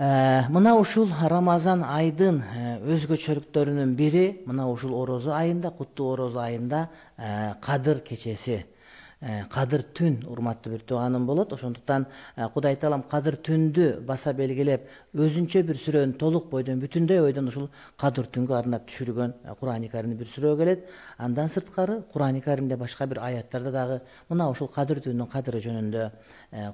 Э, мына ушул рамазан айдын э, өзгөчөлүктөрүнүн бири мына ушул орозо айында куттуу орозо айында э, кадыр кечеси кадыр түн урматтуу бир тууганым болот ошондуктан кудай таалам кадыр түндү баса белгилеп өзүнчө бир сүрөнү толук бойдон бүтүндөй бойдон ушул кадыр түнгө арнап түшүргөн курани каримде бир сүрө келет андан сырткары курани каримде башка бир аяттарда дагы мына ушул кадыр түндүн кадыры жөнүндө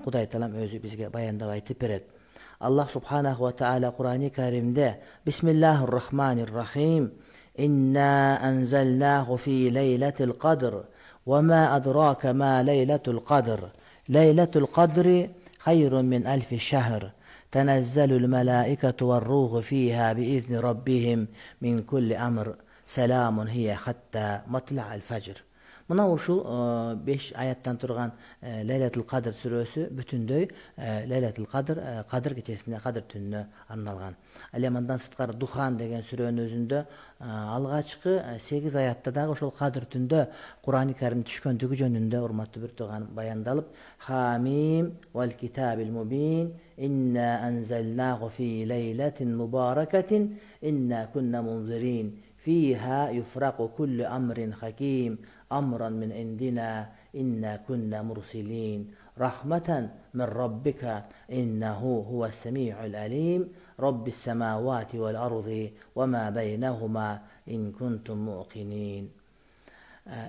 кудай таалам өзү бизге баяндап айтып берет الله سبحانه وتعالى قرآن كريم ده بسم الله الرحمن الرحيم إنا أنزلناه في ليلة القدر وما أدراك ما ليلة القدر ليلة القدر خير من ألف شهر تنزل الملائكة والروح فيها بإذن ربهم من كل أمر سلام هي حتى مطلع الفجر мына ушул э, беш аяттан турган э, ләйләтул кадр сүрөсү бүтүндөй э, ләйләтул кадр кадыр кечесине кадыр түнүнө арналган ал сырткары духан деген сүрөнүн өзүндө алгачкы сегиз аятта дагы ошол кадыр түндө курани карим түшкөндүгү жөнүндө урматтуу бир тууганым баяндалып хамим вал китабил мубин инна анзалнаху фи лайлатин мубаракатин инна кунна мунзирин фиха юфраку кулли амрин хаким أمرا من عندنا إنا كنا مرسلين رحمة من ربك إنه هو السميع العليم رب السماوات والأرض وما بينهما إن كنتم موقنين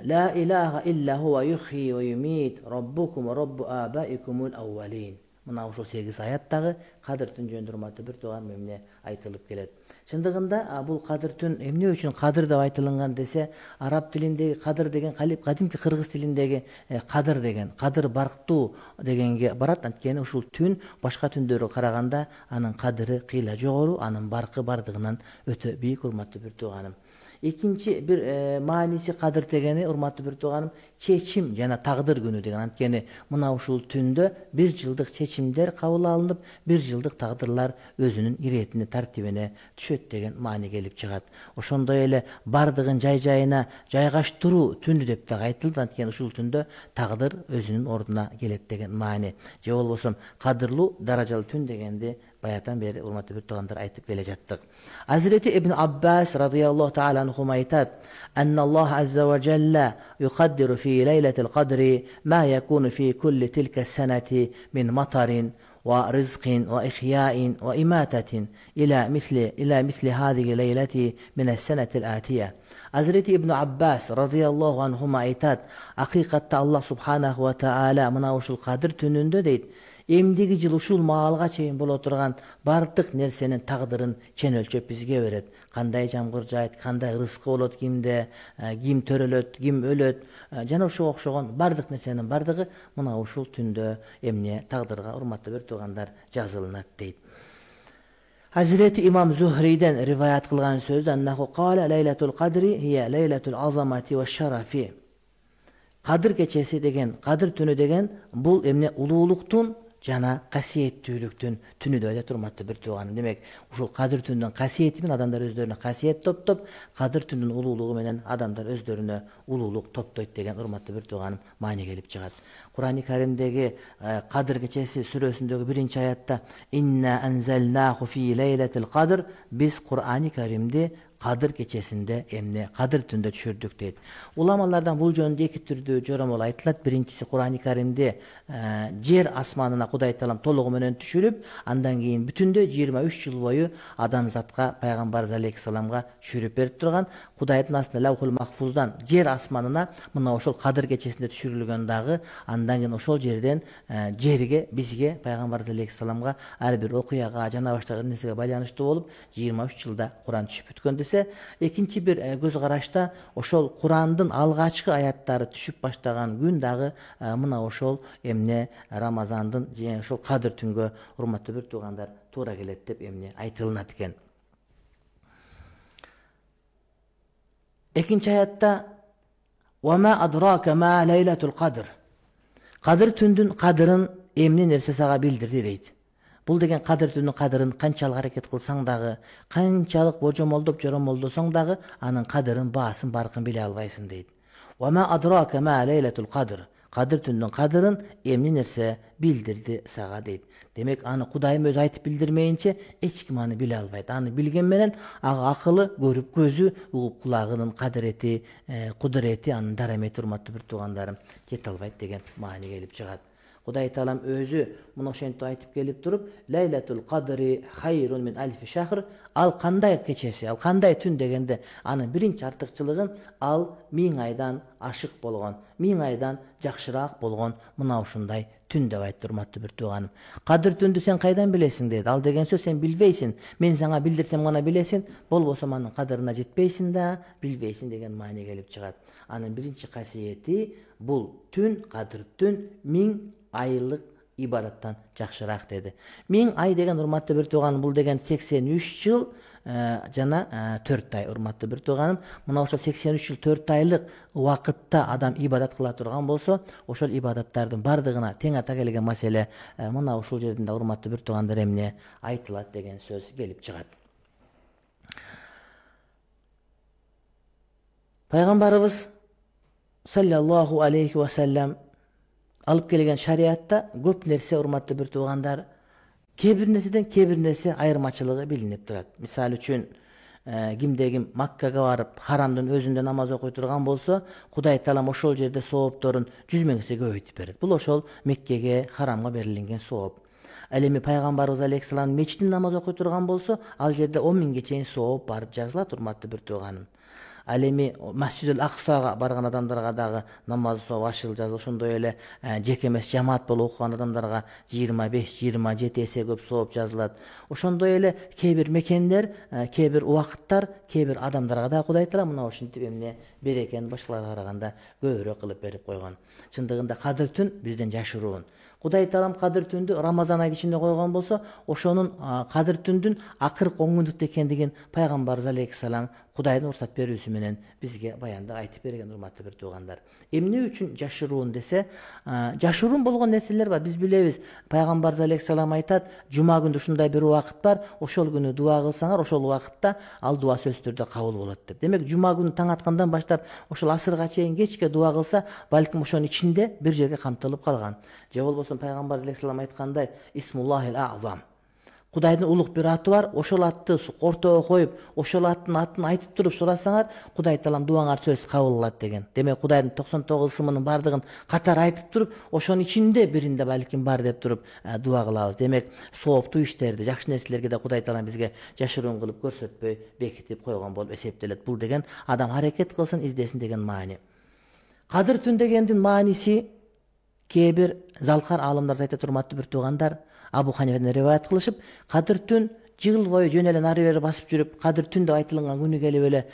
لا إله إلا هو يحيي ويميت ربكم ورب آبائكم الأولين мына ошол сегиз аяттагы кадыр жөндүрматы бир тууган эмне айтылып келет чындыгында бұл кадыр түн э, эмне үчүн кадыр деп айтылынган десе араб тилиндеги кадыр деген кадимки кыргыз тилиндеги э, кадыр деген кадыр барктуу дегенге барат анткени ушул түн башка түндөргө караганда анын кадыры кыйла жогору анын баркы бардыгынан өтө бийик урматтуу бир тууганым экинчи бир мааниси кадыр дегени урматтуу бир тууганым чечим жана тагдыр күнү деген анткени мына ушул түндө бир жылдык чечимдер кабыл алынып бир жылдык тагдырлар өзүнүн иретине тартибине түшөт деген маани келип чыгат ошондой эле бардыгын жай жайына жайгаштыруу түнү деп дагы айтылды анткени ушул түндө тагдыр өзүнүн ордуна келет деген маани же болбосо кадырлуу даражалуу түн дегенди баятан бери урматтуу бүттагандар айтып келе жаттык азирети ибн аббас разияллаху таала анхум айтат أن الله عز وجل يقدر في ليلة القدر ما يكون في كل تلك السنة من مطر ورزق وإخياء وإماتة إلى مثل إلى مثل هذه الليلة من السنة الآتية. أزرتي ابن عباس رضي الله عنهما إيتات حقيقة الله سبحانه وتعالى مناوش القادر kadir эмдиги жыл ушул маалга чейин боло турган баардык нерсенин тагдырын чен өлчөп бизге берет кандай жамгыр жаайт кандай ырыскы болот кимде ким төрөлөт ким өлөт жана ушуга окшогон баардык нерсенин баардыгы мына ушул түндө эмне тагдырга урматтуу бир туугандар жазылынат дейт азирети имам зухрийден rivayet кылган sözde ennehu kâle leyletul kadri hiye leyletul azamati ve şerafi. деген жана касиеттүүлүктүн түнү деп айтат урматтуу бир тууганым демек ушул кадыр түндүн касиети менен адамдар өздөрүнө касиет топтоп кадыр түндүн улуулугу менен адамдар өздөрүнө улуулук топтойт деген урматтуу бир тууганым маани келип чыгат курани каримдеги э, кадыр кечеси сүрөсүндөгү биринчи аятта инна анзалнаху фи лейлатил кадр биз курани каримди Kadir keçesinde emni, Kadir tünde düşürdük deydi. Ulamalardan bul jönünde iki türdü olay. aytylat. Birincisi Kur'an-ı Kerimde yer asmanına Hudaý talam tolugy menen düşürüp, andan keyin bütünde 23 yıl boyu Adam zatka Peygamber aleyhisselamga düşürüp berip turgan Hudaýdyn aslında Lavhul Mahfuzdan yer asmanına mına oşol Kadir keçesinde düşürilgen dağı, andan keyin oşol yerden jerige e, bizge Peygamber aleyhisselamga her bir okuyaga, jana başlagan nesige olup bolup 23 yılda Kur'an düşüp bütken келсе экинчи бир көз карашта ошол курандын алгачкы аяттары түшүп баштаган күн дагы мына ошол эмне рамазандын же ошол кадыр түнгө урматтуу бир туугандар туура келет деп эмне айтылынат экен экинчи аятта адрака ма лейлатул кадр кадыр түндүн кадырын эмне нерсе сага билдирди дейт бұл деген қадір түннің қадірін қаншалық әрекет қылсаң дағы қаншалық божомолдоп жоромолдосоң дағы аның қадірін басын барқын біле албайсың дейді қадір түннің қадірін емне нәрсе білдірді саға дейді демек аны құдайым өзі айтып білдірмейінше ешкім аны біле албайды аны білгенменен ағы ақылы көріп көзі ұғып құлағының қадіреті ә, құдіреті аның дараметі құрметті бір туғандарым жете албайды деген маани келіп шығады құдай тағалам өзі мына ошентип айтып келип туруп лайлатул қадри хайрун мин альфи шахр ал қандай кечеси ал қандай түн дегенде анын биринчи артыкчылыгы ал миң айдан ашык болгон миң айдан жакшыраак болгон мына ушундай түн деп айтты урматтуу бир тууганым кадыр түндү сен кайдан билесиң деді ал деген сөз сен билбейсиң мен сага билдирсем гана билесиң болбосо анын кадырына жетпейсиң да билбейсиң деген мағына келип чыгат анын биринчи касиети бул түн кадыр түн миң айлык ибадаттан жақшырақ деді миң ай деген урматтуу бир туғаным бул деген 83 жыл э, жана э, төрт ай урматтуу бир тууганым мына ошол сексен үч жыл төрт айлык убакытта адам ибадат кыла турган болсо ошол ибадаттардын баардыгына тең ата келген маселе э, мына ушул жерден да урматтуу бир туугандар эмне айтылат деген сөз келип чыгат пайгамбарыбыз саллаллаху алейхи вассалам алып келген шариятта көп нерсе урматтуу бир туугандар кээ бир нерседен кээ бир нерсе айырмачылыгы билинип турат мисалы үчүн кимде ким маккага барып харамдын өзүндө намаз окуй турган болсо кудай таалам ошол жерде соопторун жүз миң эсе көбөйтүп берет бул ошол меккеге харамга берилген сооп ал эми пайгамбарыбыз алейхисалам мечитинде намаз окуй турган болсо ал жерде он миңге чейин сооп барып жазылат урматтуу бир тууганым ал эми масжидул аксага барган адамдарга дагы намаз вашыл жазы ә, ошондой эле жеке эмес жамаат болуп окуган адамдарга жыйырма беш жыйырма жети эсе көп сооп жазылат ошондой эле кээ бир мекендер ә, кээ бир убакыттар кээ бир адамдарга дагы кудай таала мына ушинтип эмне берекени башкаларга караганда көбүрөөк кылып берип койгон чындыгында кадыр түн бизден жашыруун кудай таалам кадыр түндү рамазан айынын ичинде койгон болсо ошонун кадыр түндүн акыркы он күндүктө экендигин пайгамбарыбыз алейхисалам Құдайдың рұқсат менен бізге баянда айтып берген құрметті бір туғандар эмне үчүн жашыруун десе жашыруун болгон нерселер бар биз билебиз пайгамбарыбыз алейхисалам айтат жума күндө ушундай бир убакыт бар ошол күнү дуа кылсаңар ошол убакытта ал дуа сөзсүз түрдө кабыл болот деп демек жума күнү таң аткандан баштап ошол асырга чейин кечке дуа кылса балким ошонун ичинде бир жерге камтылып калган же болбосо пайгамбарыбыз алейхисалам айткандай исмуллахил азам құдайдың ұлық бір аты бар ошол атты ортого қойып ошол аттын атын айтып тұрып сурасаңар құдай таалам дуаңар сөз кабыл алат деген демек құдайдың токсон тогуз ысымынын баардыгын катар айтып тұрып ошонун ішінде бірінде балким бар деп туруп ә, дуа кылабыз демек сооптуу иштерди жакшы нерселерге да кудай таалам бизге жашыруун кылып көрсөтпөй бекитип койгон болуп эсептелет бул деген адам аракет кылсын издесин деген маани кадыр түн дегендин мааниси кээ бир залкар аалымдар да айтат урматтуу бир туугандар абу ханифадан риwayat кылышып кадыр түн жыл бою жөн эле нары бери басып жүрүп кадыр түн деп айтылган күнү келип эле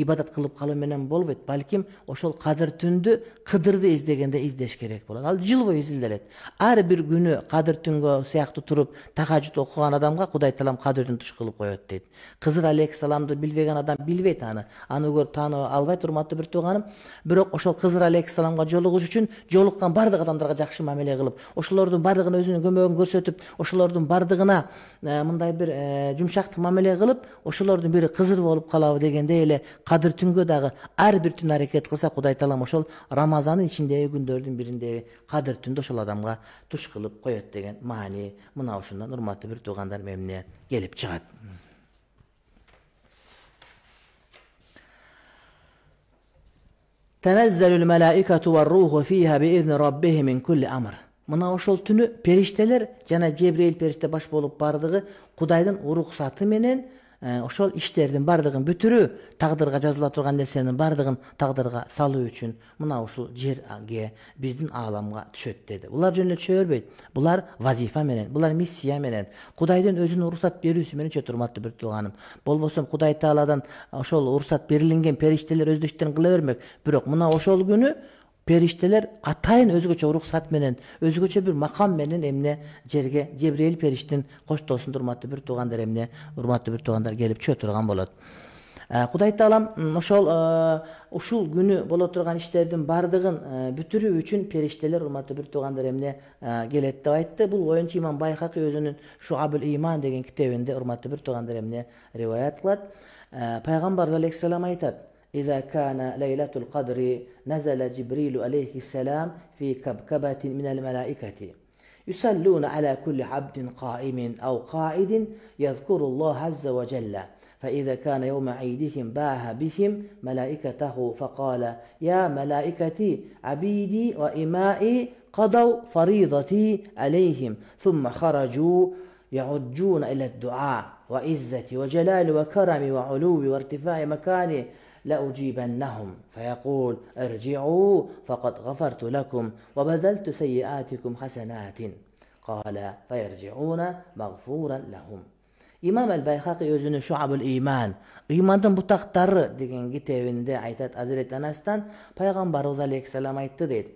ибадат кылып калуу менен болбойт балким ошол кадыр түндү кыдырды издегенде издеш керек болот ал жыл бою изилделет ар бир күнү кадыр түнгө сыяктуу туруп тахажуд окуган адамга кудай таалам түн туш кылып коет дейт кызыр алейхисаламды билбеген адам билбейт аны аны көрүп таанып албайт урматтуу бир тууганым бирок ошол кызыр алейхисаламга жолугуш үчүн жолуккан баардык адамдарга жакшы мамиле кылып ошолордун баардыгына өзүнүн көмөгүн көрсөтүп ошолордун баардыгына мындай бир жумшактык мамиле кылып ошолордун бири кызыр болуп калабы дегендей эле кадыр түнгө дагы ар бир түн аракет кылса кудай таалам ошол рамазандын ичиндеги күндөрдүн бириндеги кадыр түндү ошол адамга туш кылып коет деген маани мына ушундан урматтуу бир туугандар эмне келип чыгат ошол түнү периштелер жана жебрейил периште баш болуп бардыгы кудайдын уруксаты менен Э, ошол иштердин баардыгын бүтүрүү тагдырга жазыла турган нерсенин баардыгын тагдырга салуу үчүн мына ушул жерге биздин ааламга түшөт деди булар жөнүндө түшө бербейт булар вазифа менен булар миссия менен кудайдын өзүнүн уруксат берүүсү менен түшөт урматтуу бир тууганым болбосо кудай тааладан ошол уруксат берилинген периштелер өз иштерин кыла бермек бирок мына ошол күнү периштелер атайын өзгөчө уруксат менен өзгөчө бир макам менен эмне жерге жебрейил периштин коштоосунда урматтуу бир туугандар эмне урматтуу бир туугандар келип түшө турган болот э, кудай таалам ошол э, ушул күнү боло турган иштердин баардыгын э, бүтүрүү үчүн периштелер урматтуу бир туугандар эмне келет деп айтты бул боюнча имам байхаки өзүнүн шуабул иман деген китебинде урматтуу бир туугандар эмне рибаят кылат пайгамбарыбыз алейхисалам айтат إذا كان ليلة القدر نزل جبريل عليه السلام في كبكبة من الملائكة يصلون على كل عبد قائم أو قائد يذكر الله عز وجل فإذا كان يوم عيدهم باه بهم ملائكته فقال يا ملائكتي عبيدي وإمائي قضوا فريضتي عليهم ثم خرجوا يعجون إلى الدعاء وعزة وجلال وكرم وعلو وارتفاع مكانه لأجيبنهم فيقول ارجعوا فقد غفرت لكم وبذلت سيئاتكم حسنات قال فيرجعون مغفورا لهم imom al bayhaqiy o'zini shuabul iymon iymondan butaqdarri degan kitobida aytadi hazrati anasdan payg'ambarimiz alayhissalom aytdi deydi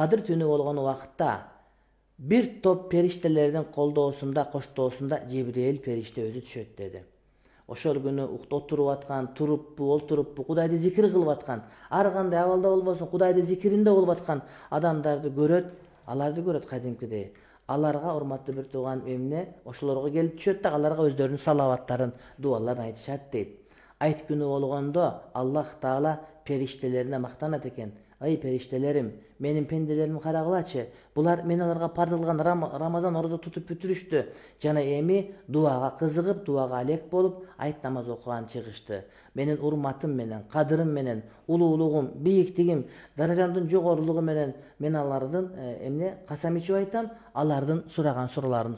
qadr tuni bo'lgan vaqtda bir to'p farishtalardan qo'ldo'sunda qo'shdo'sunda jibril farishta o'zi tushadi dedi ошол күнү отуруп аткан туруппу олтуруппу кудайды зикир кылып аткан ар кандай абалда болбосун кудайды зикиринде болуп аткан адамдарды көрөт аларды көрөт кадимкидей аларга урматтуу бир тууган эмне ошолорго келип түшөт да аларга өздөрүнүн салаваттарын дубаларын айтышат дейт айт күнү болгондо аллах таала периштелерине мактанат экен ай периштелерим менин пенделерим карагылачы булар мен аларга рам, рамазан орозо тутуп бүтүрүштү жана эми дубага кызыгып дубага алек болуп айт намаз окуган чыгышты менин урматым менен кадырым менен улуулугум бийиктигим даражамдын жогорулугу менен мен алардын эмне касам ичип айтам алардын сураган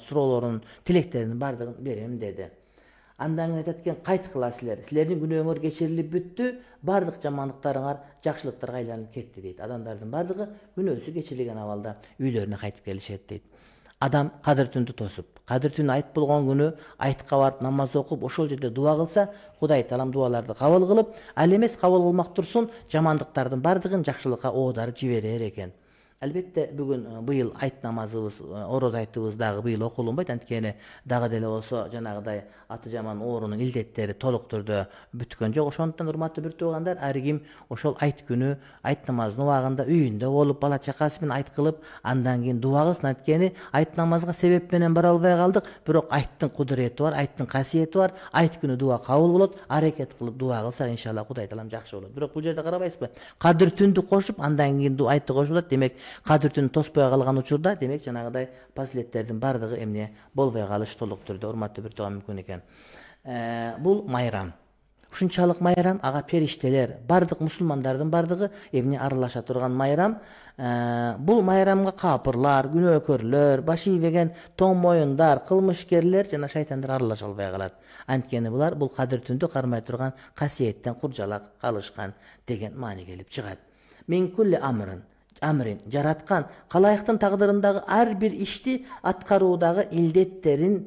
суроолорун тилектеринин баардыгын берем деди андан кийин айтат экен кайт кыла силер силердин күнөөңөр кечирилип бүттү баардык жамандыктарыңар жакшылыктарга айланып кетти дейт адамдардын баардыгы күнөөсү кечирилген абалда үйлөрүнө кайтып келишет дейт адам кадыр түндү тосуп кадыр түнү айт болгон күнү айтка барып намаз окуп ошол жерде дуба кылса кудай таалам дубаларды кабыл кылып ал эмес кабыл кылмак турсун жамандыктардын баардыгын жакшылыкка оодарып жиберер экен албетте бүгүн быйыл айт намазыбыз орозо айтыбыз дагы быйыл окулунбайт анткени дагы деле болсо жанагыдай аты жаман оорунун илдеттери толук түрдө бүткөн жок ошондуктан урматтуу бир туугандар ар ким ошол айт күнү айт намазынын убагында үйүндө болуп бала чакасы менен айт кылып андан кийин дуба кылсын анткени айт намазга себеп менен бара албай калдык бирок айттын кудурети бар айттын касиети бар айт күнү дуба кабыл болот аракет кылып дуба кылсак иншалла кудай таалам жакшы болот бирок бул жерде карабайсызбы кадыр түндү кошуп андан кийин айтты кошуп демек қадір түнү тоспой калган учурда демек жанагындай последтердин баардыгы эмне болбой калыш толук түрдө урматтуу бир тууган мүмкүн экен бул майрам ушунчалык майрам ага периштелер баардык мусулмандардын баардыгы эмне аралаша турган майрам бул майрамга капырлар күнөөкөрлөр баш ийбеген тоң моюндар кылмышкерлер жана шайтандар аралаша албай калат анткени булар бул кадыр түндү кармай турган касиеттен куржалак калышкан деген маани келип чыгат амрын Әмірін, жаратқан, қалайықтың тағдырындағы ар бир ишти аткаруудагы илдеттерин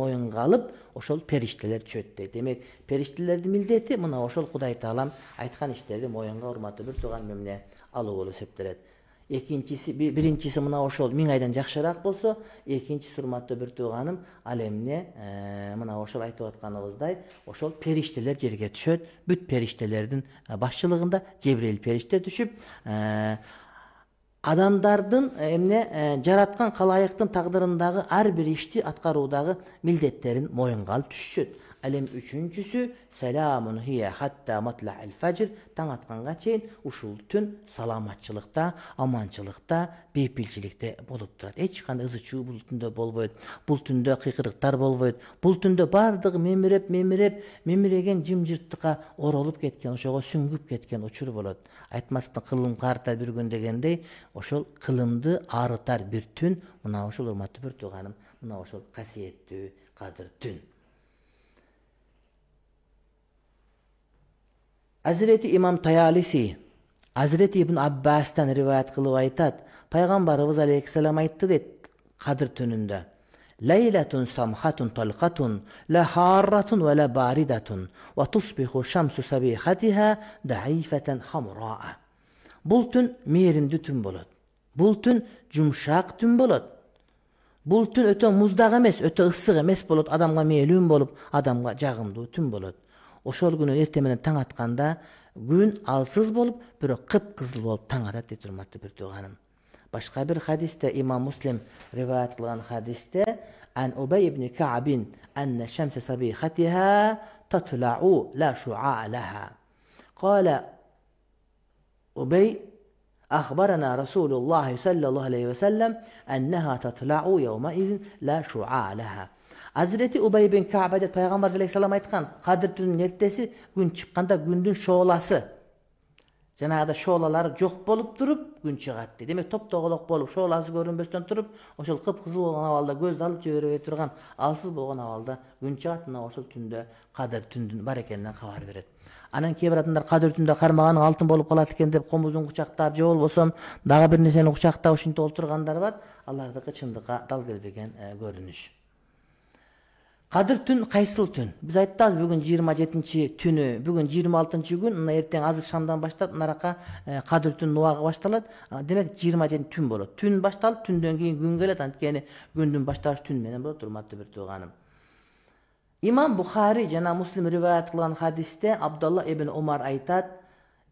мойынға алып ошол периштелер түшөт дейт демек периштелердин милдети мына ошол кудай таалам айтқан иштерди моюнга урматып бир тууган мемне алуу болуп эсептелет экинчиси биринчиси мына ошол миң айдан жакшыраак болсо экинчиси урматтуу бир тууганым ал эмне мына ошол айтып атканыбыздай ошол периштелер жерге түшөт бүт периштелердин башчылыгында жебрейил периште түшүп адамдардын эмне жараткан калайыктын тагдырындагы ар бир ишти аткаруудагы милдеттерин моюнга алып түшүшөт әлем үчүнчүсү саламун хия хатта матла әл фәжр таң атканга чейин ушул түн саламатчылыкта аманчылыкта бейпилчиликте болуп турат эч кандай ызы чуу бул түндө болбойт бул түндө кыйкырыктар болбойт бул түндө баардыгы мемиреп мемиреп мемиреген жымжырттыкка оролуп кеткен ошого сүңгүп кеткен учур болот Айтмасты кылым карта бир күн дегендей ошол кылымды арытар бир түн мына ушул урматтуу бир тууганым мына ошол касиеттүү кадыр түн әзіреті имам таялиси әзірет ибн аббастан риуаят қылып айтады пайғамбарымыз алейхисалам айтты деді қадір түнінде лейлатун самхатун талқатун ла харратун ва ла баридатун ва тусбиху шамсу сабихатиха даифатан хамураа бұл түн мейірімді түн болады бұл түн жұмшақ түн болады бұл түн өте мұздақ емес өте ыссық емес болады адамға мейлім болып адамға жағымды түн болады ошол күнү эртең менен таң атканда күн алсыз болуп бирок кыпкызыл болуп таң атат дейт урматтуу биртууганым башка бир хадисте имам муслим рivayat кылган хадисте ан убай ибн кабин анна шамса сабихатиха татлау ла шуа лаха قال أبي أخبرنا رسول الله صلى الله aleyhi ve sellem enneha tatla'u yevme izin la şu'a leha. Hazreti Ubey bin Ka'b adet Peygamber Aleyhisselam aytkan Kadir tünün ertesi gün çıkkanda gündün şoğlası. Cenada şoğlalar çok bolup durup gün çıkarttı. Demek top doğuluk bolup şoğlası görünböstön durup oşul kıp kızıl olan havalda göz alıp çevirip turgan alsız bolgan havalda gün çıkarttı oşul tünde Kadir tündün barekenden haber verir. анан кээ бир адамдар түндө кармаган алтын болуп калат экен деп комузун кучактап же болбосо дагы бир нерсени кучактап ушинтип олтургандар бар алардыкы чындыкка дал келбеген э, көрүнүш кадыр түн кайсыл түн биз айттық бүгүн жыйырма жетинчи түнү бүгүн жыйырма алтынчы күн мына ертең азыр шамдан баштап наракка э, кадыр түн убагы башталат демек жыйырма жети түн болот түн башталып түндөн кийин күн келет анткени күндүн башталышы түн менен болот урматтуу бир тууганым imom buxoriy jana muslim rivoyat qilgan hadisda abdulloh ibn umar aytad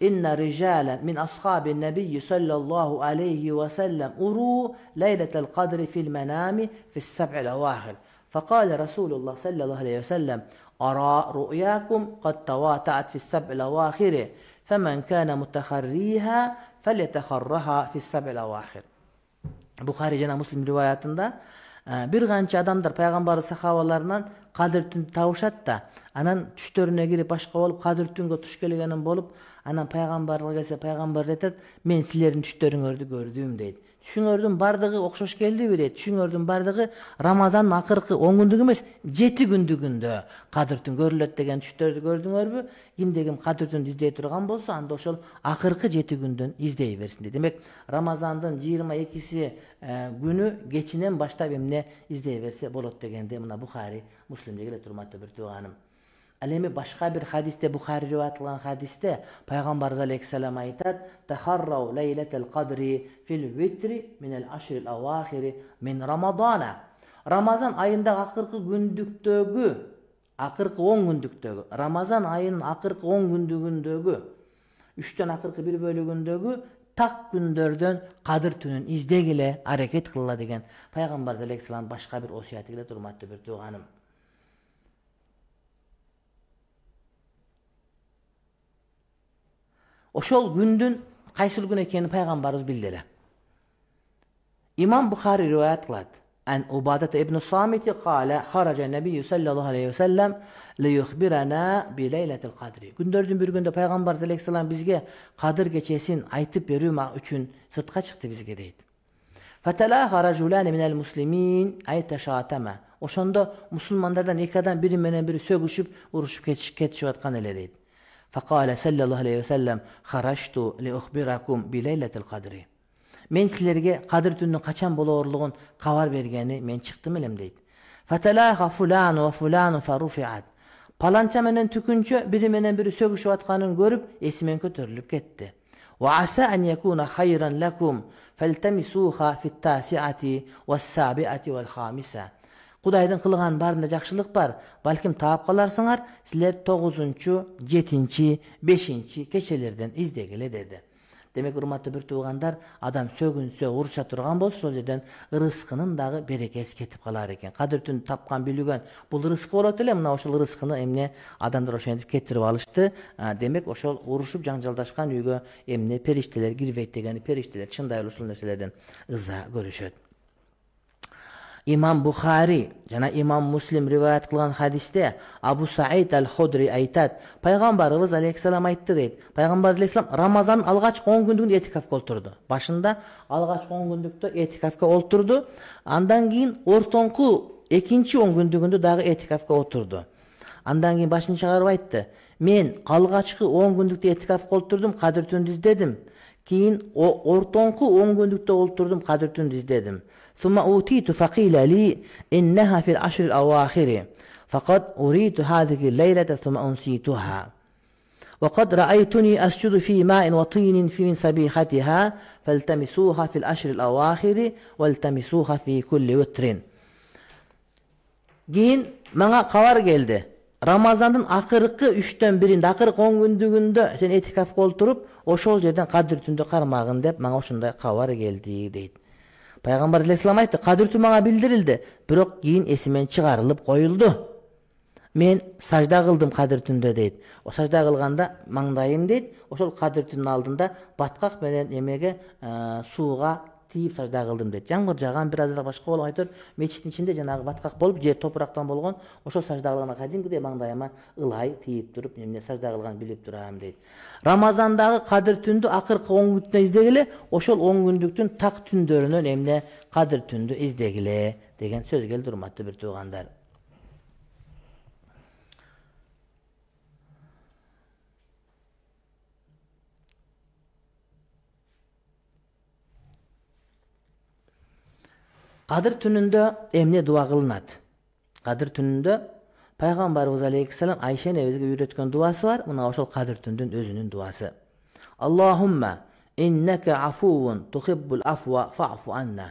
إن رجالا من أصحاب النبي صلى الله عليه وسلم أروا ليلة القدر في المنام في السبع الأواخر فقال رسول الله صلى الله عليه وسلم أرى رؤياكم قد تواتعت في السبع الأواخر فمن كان متخريها فليتخرها في السبع الأواخر بخاري جنا مسلم رواياتında bir qancha adamlar payg'ambar sahobalaridan қадір түн табышат да анан түштөрүнө кирип башка болуп кадыр түнгө туш келгенин болуп анан пайгамбарга келсе пайгамбар айтат мен силердин түштөрүңөрдү көрдүм дейт түшүңөрдүн бардыгы окшош келди беле түшүңөрдүн баардыгы рамазандын акыркы он күндүгү эмес жети күндүгүндө кадыр түн көрүлөт деген түштөрдү көрдүңөрбү кимде ким кадыр түндү издей турган болсо анда ошол акыркы жети күндөн издей берсин дейт демек рамазандын жыйырма экиси күнү кечинен баштап эмне издей берсе болот дегенде мына бухари муслимде келет урматтуу бир тууганым ал эми башка бир хадисте бухари рываят кылган хадисте пайгамбарыбыз алейхисалам айтат тахаррау лейлатал кадри фил витри минал ал авахири мин рамадана рамазан айындагы акыркы күндүктөгү акыркы он күндүктөгү рамазан айынын акыркы он күндүгүндөгү үчтөн акыркы бир бөлүгүндөгү так күндөрдөн кадыр түнүн издегиле аракет кылгыла деген пайгамбарыбыз алейхисалам башка бир осуяты келет урматтуу бир тууганым Oşol gündün kaysil gün ekeni peygamberimiz bildire. İmam Bukhari rivayet kıladı. An Ubadet ibn Samit kâle haraca Nebiyyü sallallahu aleyhi ve sellem liyuhbirana bi leyletil kadri. Gündördün bir günde Peygamber aleyhisselam bizge Kadir geçesin aytıp berüma üçün sıtka çıktı bizge deydi. Fetelaha raculane minel muslimin ayte şateme. Oşonda musulmanlardan ikadan biri menen biri sögüşüp uruşup ketişip ketişip atkan ele deydi. فقال саллаллаху алейхи уассалам харашту ли ухбиракум билейлатил қадри мен силерге қадір түнүнүн качан болоорлугун кабар бергени мен чыктым элем дейт фаталаха фулану ва фулану фаруфиат паланча менен түкүнчө бири менен көріп сөгүшүп атканын көрүп эсимен көтөрүлүп кетти وعسى أن يكون خيرا لكم فالتمسوها في التاسعة والسابعة والخامسة кудайдын қылған барында жакшылык бар балким таап каларсыңар силер тогузунчу жетинчи бешинчи кечелерден издегиле деди демек урматтуу бир туугандар адам сөгүнсө ұрыша турган болсо ошол жерден ырыскынын дагы берекеси кетип калар экен кадыртүн тапкан билген бұл ырыскы болот эле мына ошол ырыскыны эмне адамдар ошентип кетирип алышты демек ошол урушуп жаңжалдашкан үйгө эмне периштелер кирбейт деген периштелер чындай эле ушул нерселерден ыза көрүшөт имам бухари жана имам муслим риваят кылган хадисте абу саид аль ходри айтат пайгамбарыбыз алейхисалам айтты дейт пайгамбар алейхисалам рамазан алгачкы он күндүгүндө этикафка олтурду башында алгачкы он күндүктө этикафка олтурду андан кийин ортоңку экинчи он күндүгүндө дагы этикафка отурду андан кийин башын чыгарып айтты мен алгачкы он күндүктө этикафка олтурдум кадир түндү издедим кийин ортоңку он күндүктө олтурдум кадир түндү издедим ثم أوتيت فقيل لي إنها في العشر الأواخر فقد أريت هذه الليلة ثم أنسيتها وقد رأيتني أسجد في ماء وطين في من سبيختها فالتمسوها في العشر الأواخر والتمسوها في كل وتر Giyin bana kavar geldi. Ramazanın akırkı üçten birinde, akırkı on gündüğünde sen etikaf kolturup o şol yerden kadritünde karmağın deyip bana o şunda kavar geldi deydi. пайғамбар алейхисалам айтты түн маңа білдірілді бірақ кейін есімен шығарылып қойылды мен сажда қылдым қадір түнде дейді о сажда қылғанда маңдайым дейді ошол қадір түннің алдында батқақ менен немеге ә, суға тиіп сажда кылдым дейт жаңбыр жаган бир азыраак башка болып айтор мечиттин ичинде жанагы баткак болуп же топурактан болгон ошол сажда кылганда кадимкидей маңдайыма ылай тийип туруп эмне сажда кылганын билип турам дейт рамазандагы кадыр түндү акыркы он күндө издегиле ошол он күндүктүн так түндөрүнөн эмне кадыр түндү издегиле деген сөз келди урматтуу бир туугандар қадір түнінде эмне дуа кылынат қадір түнінде пайғамбарымыз алейхисалам айша энебизге үйрөткөн дуасы бар мына ошол кадыр түндүн өзүнүн дуасы аллахумма иннака афуун тухиббул афва фафу анна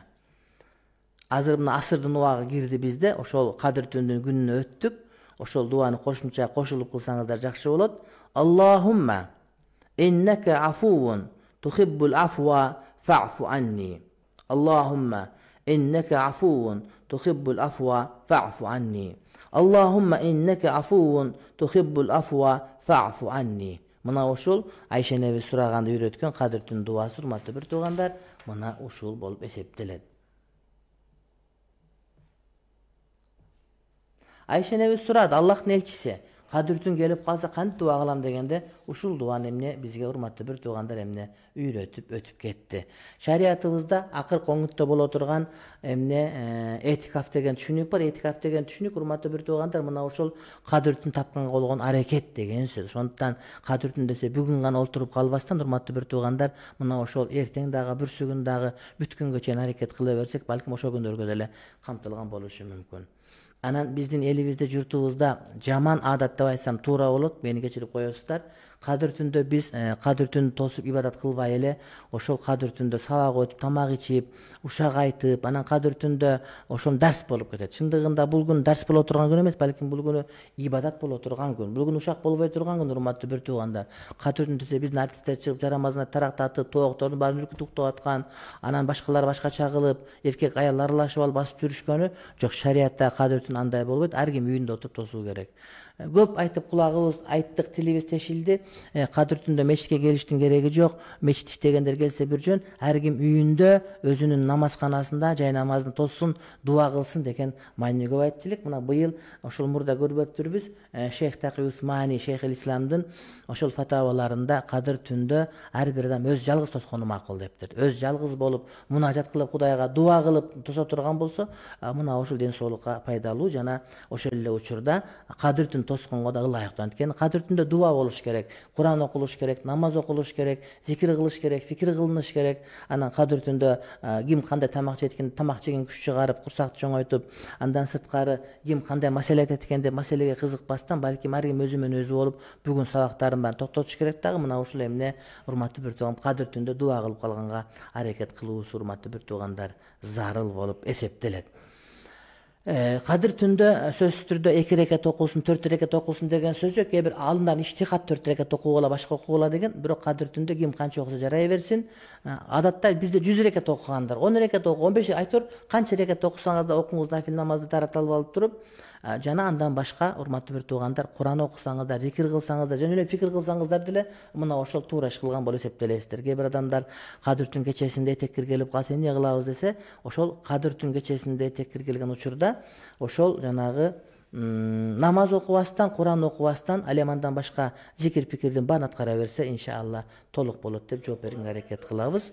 азыр мына асырдын убагы кирди бизде ошол кадыр түндүн күнүнө өттүк ошол дубаны кошумча кошулуп кылсаңыздар жакшы болот аллахумма иннака афуун тухиббул афва фафу анни аллахумма إنك عفو تحب العفو فاعف عني اللهم إنك عفو تحب العفو فاعف عني мына ушул айша эби сураганда үйрөткөн кадиреттин дубасы урматтуу бир туугандар мына ушул болуп эсептелет айша эби сурады аллахтын элчиси кадиреттин келип калса кантип дуа кылам дегенде ушул дубан эмне бизге урматтуу бир туугандар эмне үйрөтүп өтүп кетти шариятыбызда акыркы оңутта боло турган эмне э, этикаф деген түшүнүк бар этикаф деген түшүнүк урматтуу бир туугандар мына ошол кадүртүн тапканга болгон аракет деген сөз ошондуктан кадүртүн десе бүгүн гана олтуруп калбастан урматтуу бир туугандар мына ошол эртең дагы бүрсү дагы бүт күнгө чейин аракет кыла берсек балким ошол күндөргө деле камтылган болушу мүмкүн анан биздин элибизде журтубузда жаман адат деп айтсам туура болот мени кечирип коесуздар кадыр түндө биз э, кадыр түнү тосуп ибадат кылбай эле ошол кадыр түндө сабак өтүп тамак ичип ушак айтып анан кадыр түндө ошон дарс болуп кетет чындыгында бул күн дарс боло турган күн эмес балким бул күнү ибадат боло турган күн бул күн ушак болбой турган күн урматтуу бир туугандар кадыр түн десе биздин артисттер чыгып жарамазына тарактатып тооктордун баарын үркүтүктөп аткан анан башкалар башка чагылып эркек аял аралашып алып басып жүрүшкөнү жок шариятта кадыр түн андай болбойт ар ким үйүндө отуруп тосуу керек Э, көп айтып құлағыбыз айттық тилибиз тешилди кадыр э, түндө мешітке келиштин керегі жоқ мечит иштегендер келсе бір жөн ким үйүндө өзүнүн намазканасында жай намазын тоссын дуа кылсын деген маани көп айтчу элек мына быйыл ошол мурда көрбөптүрбүз э, шейх таки усмани шейх исламдын ошол фатаваларында кадыр түндө ар бир адам өз жалгыз тоскону макул дептир өз жалгыз болып мунажат кылып кудайга дуа кылып тосо турган болсо мына ушул ден соолукка пайдалуу жана ошол эле учурда кадыр түн да дагы ылайыктуу анткени түнде дуа болуш керек құран окулуш керек намаз окулуш керек зикир қылыш керек фикир қылыныш керек анан кадиртүндө ким қандай тамақ жейт экен тамак жеген күш шығарып курсакты чоңойтуп андан сырткары ким қандай маселе айтат экен деп маселеге кызыкпастан балким ар ким өзү өзі болып бүгін бүгүн сабактардын баарын токтотуш керек дагы мына ушул эмне урматтуу бир тууган кадир түндө дуба кылып калганга аракет кылуусу урматтуу бир туугандар зарыл болуп эсептелет қадір э, түндө э, сөзсүз түрдө эки рекет окулсун төрт рекет окулсун деген сөз жок кээ бир иштихат төрт рекет окугула башка окугула деген бирок қадір түндө ким канча окуса жарай берсин э, адатта бизде жүз рекет окугандар он рекет окуп он беш айтор канча рекет окусаңыз да окуңуз нафил намазды тараталып алып тұрып. Ә, жана андан башка урматтуу бир туугандар куран окусаңыздар зикир кылсаңыздар жөн эле фикир кылсаңыздар деле мына ошол туура иш кылган болуп эсептелесиздер кээ бир адамдар кадыр түн кечесинде этеккир келип калса эмне кылабыз десе ошол кадыр түн кечесинде этеккир келген учурда ошол жанагы намаз окубастан куран окубастан ал эми андан башка зикир пикирдин баарын аткара берсе иншаалла толук болот деп жооп бергенге аракет кылабыз